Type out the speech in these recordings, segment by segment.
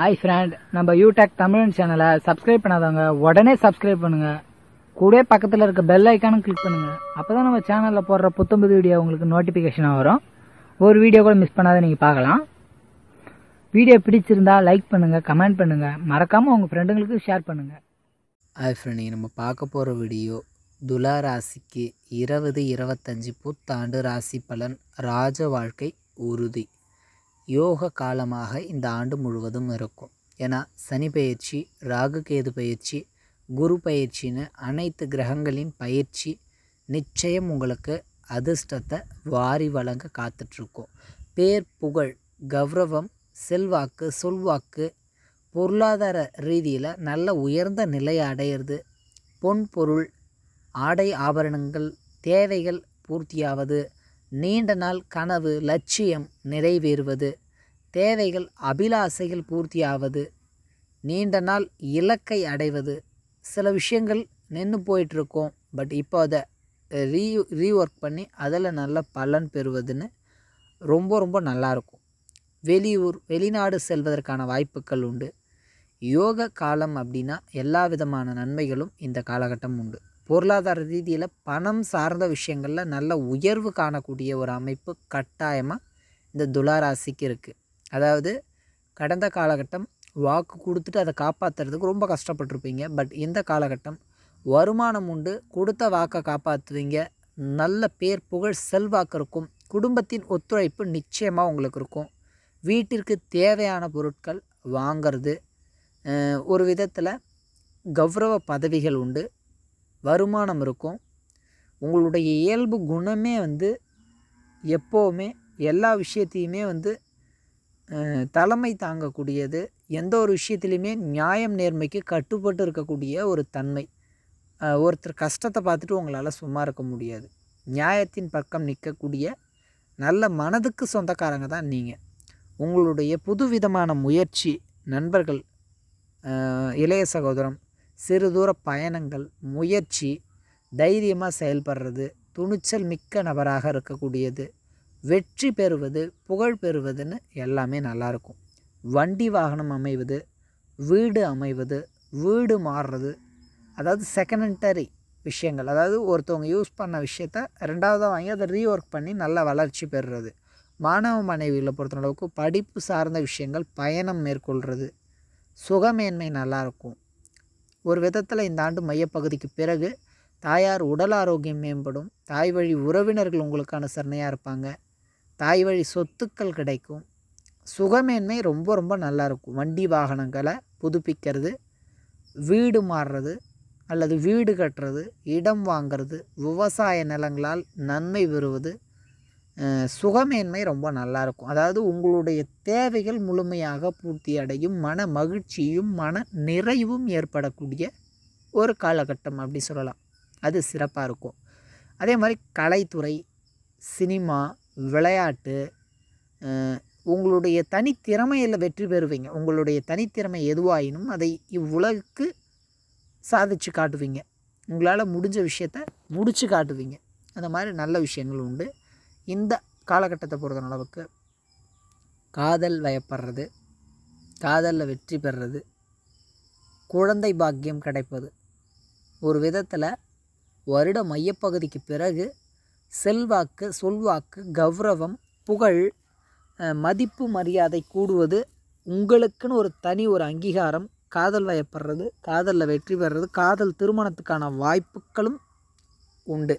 hi friend நம்ம யூடெக் தமிழ் சேனலை subscribe பண்ணாதவங்க உடனே சப்ஸ்கிரைப் பண்ணுங்க கூட பக்கத்தில் இருக்க பெல் ஐக்கானும் கிளிக் பண்ணுங்க அப்போதான் நம்ம சேனலில் போடுற புத்தம்புது வீடியோ உங்களுக்கு நோட்டிஃபிகேஷனாக வரும் ஒரு வீடியோ கூட மிஸ் பண்ணாத நீங்கள் பார்க்கலாம் வீடியோ பிடிச்சிருந்தா லைக் பண்ணுங்கள் கமெண்ட் பண்ணுங்கள் மறக்காமல் உங்க ஃப்ரெண்டுங்களுக்கு ஷேர் பண்ணுங்கள் ஹாய் ஃப்ரெண்ட் நம்ம பார்க்க போகிற வீடியோ துலா ராசிக்கு இருபது இருபத்தஞ்சி புத்தாண்டு ராசி பலன் ராஜ வாழ்க்கை உறுதி யோக காலமாக இந்த ஆண்டு முழுவதும் இருக்கும் ஏன்னா சனி பயிற்சி ராகு கேது பயிற்சி குரு பயிற்சின்னு அனைத்து கிரகங்களின் பயிற்சி நிச்சயம் உங்களுக்கு அதிர்ஷ்டத்தை வாரி வழங்க காத்துட்ருக்கோம் பேர் புகழ் கௌரவம் செல்வாக்கு சொல்வாக்கு பொருளாதார ரீதியில் நல்ல உயர்ந்த நிலையை அடையிறது பொன் பொருள் ஆடை ஆபரணங்கள் தேவைகள் பூர்த்தியாவது நீண்ட நாள் கனவு லட்சியம் நிறைவேறுவது தேவைகள் அபிலாசைகள் பூர்த்தியாவது நீண்ட நாள் இலக்கை அடைவது சில விஷயங்கள் நின்று போயிட்டுருக்கோம் பட் இப்போ அதை ரீ ரீஒர்க் பண்ணி அதில் நல்ல பலன் பெறுவதுன்னு ரொம்ப ரொம்ப நல்லாயிருக்கும் வெளியூர் வெளிநாடு செல்வதற்கான வாய்ப்புகள் உண்டு யோக காலம் அப்படின்னா எல்லா விதமான நன்மைகளும் இந்த காலகட்டம் உண்டு பொருளாதார ரீதியில் பணம் சார்ந்த விஷயங்களில் நல்ல உயர்வு காணக்கூடிய ஒரு அமைப்பு கட்டாயமாக இந்த துளாராசிக்கு இருக்குது அதாவது கடந்த காலகட்டம் வாக்கு கொடுத்துட்டு அதை காப்பாற்றுறதுக்கு ரொம்ப கஷ்டப்பட்டிருப்பீங்க பட் இந்த காலகட்டம் வருமானம் உண்டு கொடுத்த வாக்கை காப்பாற்றுவீங்க நல்ல பேர் புகழ் செல்வாக்கு இருக்கும் குடும்பத்தின் ஒத்துழைப்பு நிச்சயமாக உங்களுக்கு இருக்கும் வீட்டிற்கு தேவையான பொருட்கள் வாங்கிறது ஒரு விதத்தில் கௌரவ பதவிகள் உண்டு வருமானம் இருக்கும் உங்களுடைய இயல்பு குணமே வந்து எப்போவுமே எல்லா விஷயத்தையுமே வந்து தலைமை தாங்கக்கூடியது எந்த ஒரு விஷயத்துலையுமே நியாயம் நேர்மைக்கு கட்டுப்பட்டு இருக்கக்கூடிய ஒரு தன்மை ஒருத்தர் கஷ்டத்தை பார்த்துட்டு உங்களால் சும்மா இருக்க முடியாது நியாயத்தின் பக்கம் நிற்கக்கூடிய நல்ல மனதுக்கு சொந்தக்காரங்க தான் நீங்கள் உங்களுடைய புதுவிதமான முயற்சி நண்பர்கள் இளைய சகோதரம் சிறு தூர பயணங்கள் முயற்சி தைரியமாக செயல்படுறது துணிச்சல் மிக்க நபராக இருக்கக்கூடியது வெற்றி பெறுவது புகழ் பெறுவதுன்னு எல்லாமே நல்லாயிருக்கும் வண்டி வாகனம் அமைவது வீடு அமைவது வீடு மாறுறது அதாவது செகண்டரி விஷயங்கள் அதாவது ஒருத்தவங்க யூஸ் பண்ண விஷயத்த ரெண்டாவதாக வாங்கி அதை ரீ ஒர்க் பண்ணி நல்ல வளர்ச்சி பெறுறது மாணவ மனைவிகளை பொறுத்த அளவுக்கு படிப்பு சார்ந்த விஷயங்கள் பயணம் மேற்கொள்கிறது சுகமேன்மை நல்லாயிருக்கும் ஒரு விதத்தில் இந்த ஆண்டு மையப்பகுதிக்கு பிறகு தாயார் உடல் ஆரோக்கியம் மேம்படும் தாய் வழி உறவினர்கள் உங்களுக்கான சரணையாக இருப்பாங்க தாய் வழி சொத்துக்கள் கிடைக்கும் சுகமேன்மை ரொம்ப ரொம்ப நல்லாயிருக்கும் வண்டி வாகனங்களை புதுப்பிக்கிறது வீடு மாறுறது அல்லது வீடு கட்டுறது இடம் வாங்கிறது விவசாய நிலங்களால் நன்மை பெறுவது சுகமேன்மை ரொம்ப நல்லாயிருக்கும் அதாவது உங்களுடைய தேவைகள் முழுமையாக பூர்த்தி அடையும் மன மகிழ்ச்சியும் மன நிறைவும் ஏற்படக்கூடிய ஒரு காலகட்டம் அப்படி சொல்லலாம் அது சிறப்பாக இருக்கும் அதே மாதிரி கலைத்துறை சினிமா விளையாட்டு உங்களுடைய தனித்திறமையில் வெற்றி பெறுவீங்க உங்களுடைய தனித்திறமை எதுவாயினும் அதை இவ்வுலகுக்கு சாதிச்சு காட்டுவீங்க உங்களால் முடிஞ்ச விஷயத்த முடித்து காட்டுவீங்க அந்த மாதிரி நல்ல விஷயங்கள் உண்டு இந்த காலகட்டத்தை பொறுத்த அளவுக்கு காதல் வயப்படுறது காதலில் வெற்றி பெறுறது குழந்தை பாக்கியம் கிடைப்பது ஒரு விதத்தில் வருட மையப்பகுதிக்கு பிறகு செல்வாக்கு சொல்வாக்கு கௌரவம் புகழ் மதிப்பு மரியாதை கூடுவது உங்களுக்குன்னு ஒரு தனி ஒரு அங்கீகாரம் காதல் வயப்படுறது காதலில் வெற்றி பெறுறது காதல் திருமணத்துக்கான வாய்ப்புகளும் உண்டு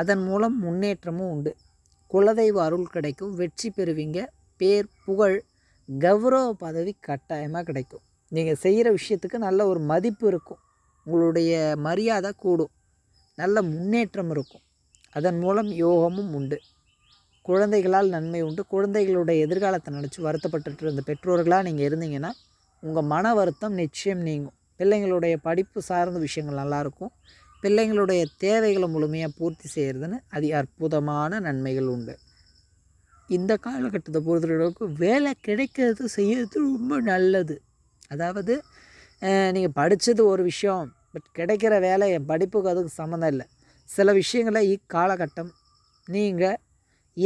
அதன் மூலம் முன்னேற்றமும் உண்டு குலதெய்வ அருள் கிடைக்கும் வெற்றி பெறுவீங்க பேர் புகழ் கௌரவ பதவி கட்டாயமாக கிடைக்கும் நீங்கள் செய்கிற விஷயத்துக்கு நல்ல ஒரு மதிப்பு இருக்கும் உங்களுடைய மரியாதை கூடும் நல்ல முன்னேற்றம் இருக்கும் அதன் மூலம் யோகமும் உண்டு குழந்தைகளால் நன்மை உண்டு குழந்தைகளுடைய எதிர்காலத்தை நினச்சி வருத்தப்பட்டு இருந்த பெற்றோர்களாக நீங்கள் இருந்தீங்கன்னா உங்கள் மன வருத்தம் நிச்சயம் நீங்கும் பிள்ளைங்களுடைய படிப்பு சார்ந்த விஷயங்கள் நல்லாயிருக்கும் பிள்ளைங்களுடைய தேவைகளை முழுமையாக பூர்த்தி செய்கிறதுன்னு அதி அற்புதமான நன்மைகள் உண்டு இந்த காலகட்டத்தை பொறுத்தளவுக்கு வேலை கிடைக்கிறது செய்யறது ரொம்ப நல்லது அதாவது நீங்கள் படித்தது ஒரு விஷயம் பட் கிடைக்கிற வேலை என் படிப்புக்கு அதுக்கு சம்மந்தம் இல்லை சில விஷயங்களை இக்காலகட்டம் நீங்கள்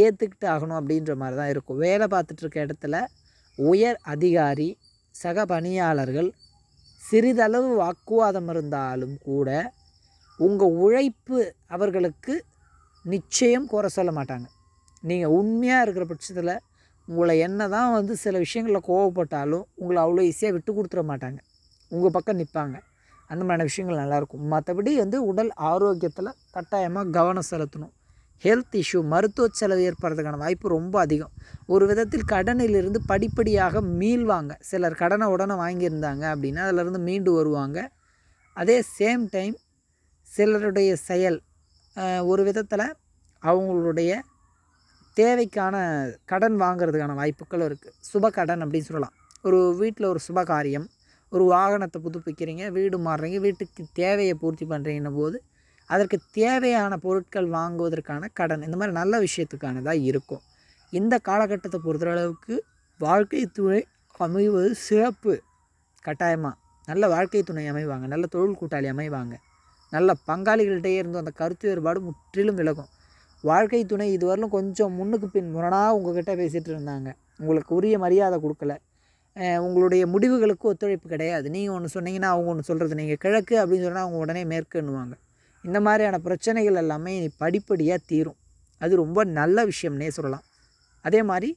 ஏற்றுக்கிட்டு ஆகணும் அப்படின்ற மாதிரி தான் இருக்கும் வேலை பார்த்துட்ருக்க இடத்துல உயர் அதிகாரி சக பணியாளர்கள் சிறிதளவு வாக்குவாதம் இருந்தாலும் கூட உங்கள் உழைப்பு அவர்களுக்கு நிச்சயம் குறை சொல்ல மாட்டாங்க நீங்கள் உண்மையாக இருக்கிற பட்சத்தில் உங்களை என்ன தான் வந்து சில விஷயங்களில் கோவப்பட்டாலும் உங்களை அவ்வளோ ஈஸியாக விட்டு கொடுத்துட மாட்டாங்க உங்கள் பக்கம் நிற்பாங்க அந்த மாதிரியான விஷயங்கள் நல்லாயிருக்கும் மற்றபடி வந்து உடல் ஆரோக்கியத்தில் கட்டாயமாக கவனம் செலுத்தணும் ஹெல்த் இஷ்யூ மருத்துவ செலவு ஏற்படுறதுக்கான வாய்ப்பு ரொம்ப அதிகம் ஒரு விதத்தில் கடனிலிருந்து படிப்படியாக மீள்வாங்க சிலர் கடனை உடனே வாங்கியிருந்தாங்க அப்படின்னா அதிலிருந்து மீண்டு வருவாங்க அதே சேம் டைம் சிலருடைய செயல் ஒரு விதத்தில் அவங்களுடைய தேவைக்கான கடன் வாங்கிறதுக்கான வாய்ப்புகளும் இருக்குது சுப கடன் அப்படின்னு சொல்லலாம் ஒரு வீட்டில் ஒரு சுப காரியம் ஒரு வாகனத்தை புதுப்பிக்கிறீங்க வீடு மாறுறீங்க வீட்டுக்கு தேவையை பூர்த்தி பண்ணுறீங்கன்ன போது அதற்கு தேவையான பொருட்கள் வாங்குவதற்கான கடன் இந்த மாதிரி நல்ல விஷயத்துக்கானதாக இருக்கும் இந்த காலகட்டத்தை பொறுத்தளவுக்கு வாழ்க்கை துணை அமைவது சிறப்பு கட்டாயமாக நல்ல வாழ்க்கை துணை அமைவாங்க நல்ல தொழில் கூட்டாளி அமைவாங்க நல்ல பங்காளிகள்கிட்டயே இருந்து அந்த கருத்து வேறுபாடு முற்றிலும் விலகும் வாழ்க்கை துணை இதுவரையிலும் கொஞ்சம் முன்னுக்கு பின் முரணாக உங்ககிட்ட பேசிகிட்டு இருந்தாங்க உங்களுக்கு உரிய மரியாதை கொடுக்கல உங்களுடைய முடிவுகளுக்கு ஒத்துழைப்பு கிடையாது நீங்கள் ஒன்று சொன்னீங்கன்னா அவங்க ஒன்று சொல்கிறது நீங்கள் கிழக்கு அப்படின்னு சொன்னால் அவங்க உடனே மேற்குன்னுவாங்க இந்த மாதிரியான பிரச்சனைகள் எல்லாமே படிப்படியாக தீரும் அது ரொம்ப நல்ல விஷயம்னே சொல்லலாம் அதே மாதிரி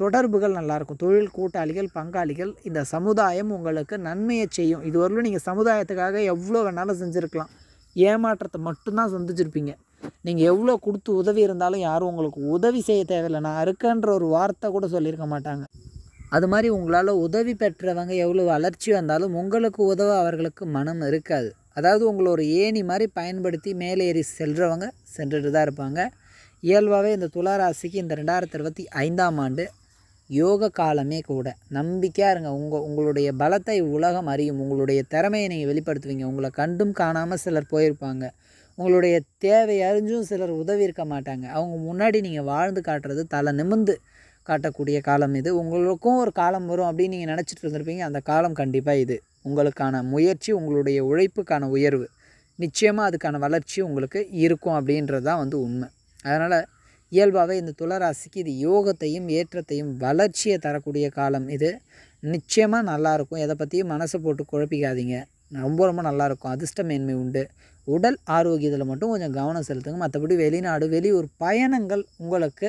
தொடர்புகள் நல்லாயிருக்கும் தொழில் கூட்டாளிகள் பங்காளிகள் இந்த சமுதாயம் உங்களுக்கு நன்மையை செய்யும் இதுவரையிலும் நீங்கள் சமுதாயத்துக்காக எவ்வளோ வேணாலும் செஞ்சுருக்கலாம் ஏமாற்றத்தை மட்டும்தான் சந்திச்சிருப்பீங்க நீங்கள் எவ்வளோ கொடுத்து உதவி இருந்தாலும் யாரும் உங்களுக்கு உதவி செய்ய தேவையில்லை நான் இருக்கன்ற ஒரு வார்த்தை கூட சொல்லியிருக்க மாட்டாங்க அது மாதிரி உங்களால் உதவி பெற்றவங்க எவ்வளோ வளர்ச்சி வந்தாலும் உங்களுக்கு உதவ அவர்களுக்கு மனம் இருக்காது அதாவது உங்களை ஒரு ஏணி மாதிரி பயன்படுத்தி மேலேறி செல்கிறவங்க சென்றுட்டு தான் இருப்பாங்க இயல்பாகவே இந்த துளாராசிக்கு இந்த ரெண்டாயிரத்தி இருபத்தி ஐந்தாம் ஆண்டு யோக காலமே கூட நம்பிக்கையாக இருங்க உங்கள் உங்களுடைய பலத்தை உலகம் அறியும் உங்களுடைய திறமையை நீங்கள் வெளிப்படுத்துவீங்க உங்களை கண்டும் காணாமல் சிலர் போயிருப்பாங்க உங்களுடைய தேவை அறிஞ்சும் சிலர் உதவி இருக்க மாட்டாங்க அவங்க முன்னாடி நீங்கள் வாழ்ந்து காட்டுறது தலை நிமிந்து காட்டக்கூடிய காலம் இது உங்களுக்கும் ஒரு காலம் வரும் அப்படின்னு நீங்கள் நினச்சிட்டு இருந்திருப்பீங்க அந்த காலம் கண்டிப்பாக இது உங்களுக்கான முயற்சி உங்களுடைய உழைப்புக்கான உயர்வு நிச்சயமாக அதுக்கான வளர்ச்சி உங்களுக்கு இருக்கும் அப்படின்றது தான் வந்து உண்மை அதனால் இயல்பாகவே இந்த துளராசிக்கு இது யோகத்தையும் ஏற்றத்தையும் வளர்ச்சியை தரக்கூடிய காலம் இது நிச்சயமாக நல்லாயிருக்கும் எதை பற்றியும் மனசை போட்டு குழப்பிக்காதீங்க ரொம்ப ரொம்ப நல்லாயிருக்கும் அதிர்ஷ்டமேன்மை உண்டு உடல் ஆரோக்கியத்தில் மட்டும் கொஞ்சம் கவனம் செலுத்துங்க மற்றபடி வெளிநாடு வெளியூர் பயணங்கள் உங்களுக்கு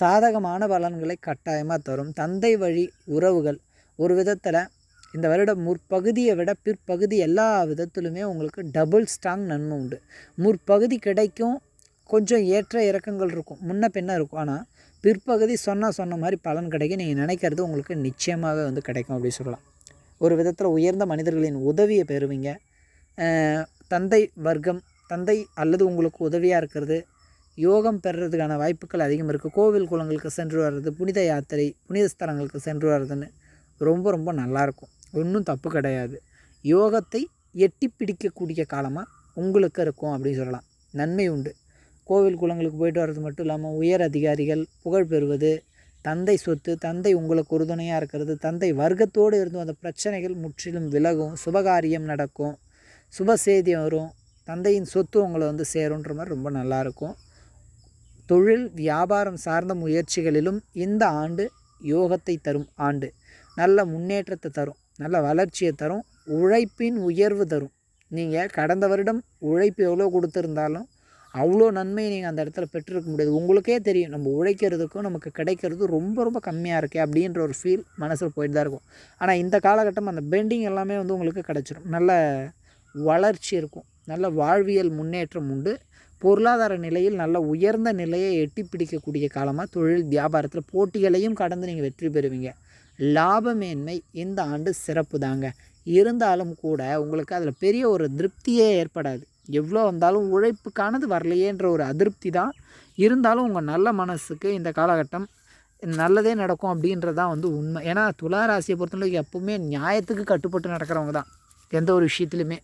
சாதகமான பலன்களை கட்டாயமாக தரும் தந்தை வழி உறவுகள் ஒரு விதத்தில் இந்த வருடம் முற்பகுதியை விட பிற்பகுதி எல்லா விதத்திலுமே உங்களுக்கு டபுள் ஸ்ட்ராங் நன்மை உண்டு முற்பகுதி கிடைக்கும் கொஞ்சம் ஏற்ற இறக்கங்கள் இருக்கும் முன்ன பின்ன இருக்கும் ஆனால் பிற்பகுதி சொன்னால் சொன்ன மாதிரி பலன் கிடைக்கும் நீங்கள் நினைக்கிறது உங்களுக்கு நிச்சயமாகவே வந்து கிடைக்கும் அப்படின்னு சொல்லலாம் ஒரு விதத்தில் உயர்ந்த மனிதர்களின் உதவியை பெறுவீங்க தந்தை வர்க்கம் தந்தை அல்லது உங்களுக்கு உதவியாக இருக்கிறது யோகம் பெறுறதுக்கான வாய்ப்புகள் அதிகம் இருக்குது கோவில் குளங்களுக்கு சென்று வர்றது புனித யாத்திரை புனித ஸ்தலங்களுக்கு சென்று வர்றதுன்னு ரொம்ப ரொம்ப நல்லாயிருக்கும் ஒன்றும் தப்பு கிடையாது யோகத்தை எட்டி பிடிக்கக்கூடிய காலமாக உங்களுக்கு இருக்கும் அப்படின்னு சொல்லலாம் நன்மை உண்டு கோவில் குளங்களுக்கு போயிட்டு வர்றது மட்டும் இல்லாமல் உயர் அதிகாரிகள் புகழ் பெறுவது தந்தை சொத்து தந்தை உங்களுக்கு உறுதுணையாக இருக்கிறது தந்தை வர்க்கத்தோடு இருந்தும் அந்த பிரச்சனைகள் முற்றிலும் விலகும் சுபகாரியம் நடக்கும் சுப செய்தி வரும் தந்தையின் சொத்து உங்களை வந்து சேருன்ற மாதிரி ரொம்ப நல்லாயிருக்கும் தொழில் வியாபாரம் சார்ந்த முயற்சிகளிலும் இந்த ஆண்டு யோகத்தை தரும் ஆண்டு நல்ல முன்னேற்றத்தை தரும் நல்ல வளர்ச்சியை தரும் உழைப்பின் உயர்வு தரும் நீங்கள் கடந்த வருடம் உழைப்பு எவ்வளோ கொடுத்துருந்தாலும் அவ்வளோ நன்மையை நீங்கள் அந்த இடத்துல பெற்றிருக்க முடியாது உங்களுக்கே தெரியும் நம்ம உழைக்கிறதுக்கும் நமக்கு கிடைக்கிறது ரொம்ப ரொம்ப கம்மியாக இருக்கே அப்படின்ற ஒரு ஃபீல் மனசில் போயிட்டு தான் இருக்கும் ஆனால் இந்த காலகட்டம் அந்த பெண்டிங் எல்லாமே வந்து உங்களுக்கு கிடச்சிரும் நல்ல வளர்ச்சி இருக்கும் நல்ல வாழ்வியல் முன்னேற்றம் உண்டு பொருளாதார நிலையில் நல்ல உயர்ந்த நிலையை எட்டி பிடிக்கக்கூடிய காலமாக தொழில் வியாபாரத்தில் போட்டிகளையும் கடந்து நீங்கள் வெற்றி பெறுவீங்க லாபமேன்மை இந்த ஆண்டு சிறப்பு தாங்க இருந்தாலும் கூட உங்களுக்கு அதில் பெரிய ஒரு திருப்தியே ஏற்படாது எவ்வளோ வந்தாலும் உழைப்புக்கானது வரலையேன்ற ஒரு அதிருப்தி தான் இருந்தாலும் உங்கள் நல்ல மனசுக்கு இந்த காலகட்டம் நல்லதே நடக்கும் அப்படின்றது தான் வந்து உண்மை ஏன்னா துலா ராசியை பொறுத்தவரைக்கும் எப்போவுமே நியாயத்துக்கு கட்டுப்பட்டு நடக்கிறவங்க தான் எந்த ஒரு விஷயத்துலையுமே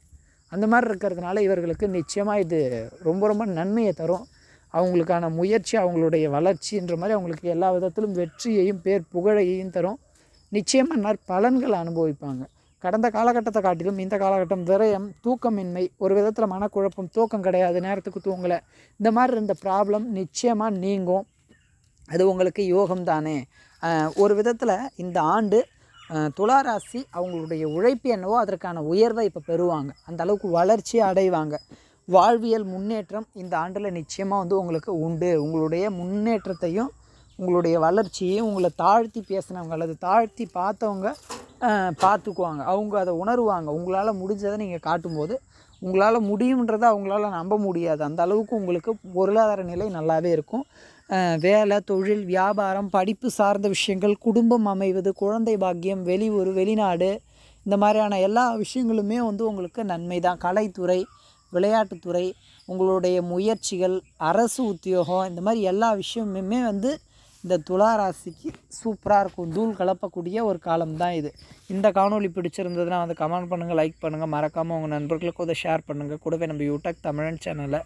அந்த மாதிரி இருக்கிறதுனால இவர்களுக்கு நிச்சயமாக இது ரொம்ப ரொம்ப நன்மையை தரும் அவங்களுக்கான முயற்சி அவங்களுடைய வளர்ச்சின்ற மாதிரி அவங்களுக்கு எல்லா விதத்திலும் வெற்றியையும் பேர் புகழையும் தரும் நிச்சயமாக நற்பலன்களை அனுபவிப்பாங்க கடந்த காலகட்டத்தை காட்டிலும் இந்த காலகட்டம் விரயம் தூக்கமின்மை ஒரு விதத்தில் மனக்குழப்பம் தூக்கம் கிடையாது நேரத்துக்கு தூங்கலை இந்த மாதிரி இருந்த ப்ராப்ளம் நிச்சயமாக நீங்கும் அது உங்களுக்கு யோகம் தானே ஒரு விதத்தில் இந்த ஆண்டு துளாராசி அவங்களுடைய உழைப்பு என்னவோ அதற்கான உயர்வை இப்போ பெறுவாங்க அந்த அளவுக்கு வளர்ச்சி அடைவாங்க வாழ்வியல் முன்னேற்றம் இந்த ஆண்டில் நிச்சயமாக வந்து உங்களுக்கு உண்டு உங்களுடைய முன்னேற்றத்தையும் உங்களுடைய வளர்ச்சியையும் உங்களை தாழ்த்தி பேசினவங்க அல்லது தாழ்த்தி பார்த்தவங்க பார்த்துக்குவாங்க அவங்க அதை உணருவாங்க உங்களால் முடிஞ்சதை நீங்கள் காட்டும்போது உங்களால் முடியுன்றதை அவங்களால நம்ப முடியாது அந்த அளவுக்கு உங்களுக்கு பொருளாதார நிலை நல்லாவே இருக்கும் வேலை தொழில் வியாபாரம் படிப்பு சார்ந்த விஷயங்கள் குடும்பம் அமைவது குழந்தை பாக்கியம் வெளியூர் வெளிநாடு இந்த மாதிரியான எல்லா விஷயங்களுமே வந்து உங்களுக்கு நன்மை தான் கலைத்துறை விளையாட்டுத்துறை உங்களுடைய முயற்சிகள் அரசு உத்தியோகம் இந்த மாதிரி எல்லா விஷயமுமே வந்து இந்த துலா ராசிக்கு சூப்பராக இருக்கும் தூள் கலப்பக்கூடிய ஒரு காலம் தான் இது இந்த காணொலி பிடிச்சிருந்ததுன்னா வந்து கமெண்ட் பண்ணுங்கள் லைக் பண்ணுங்கள் மறக்காமல் உங்கள் நண்பர்களுக்கு அதை ஷேர் பண்ணுங்கள் கூடவே நம்ம யூடியூப் தமிழன் சேனலை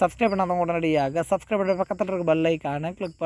சப்ஸ்கிரைப் பண்ணாதவங்க உடனடியாக சப்ஸ்கிரைப் பண்ணுற பக்கத்தில் இருக்க பெல் ஐக்கானை கிளிக்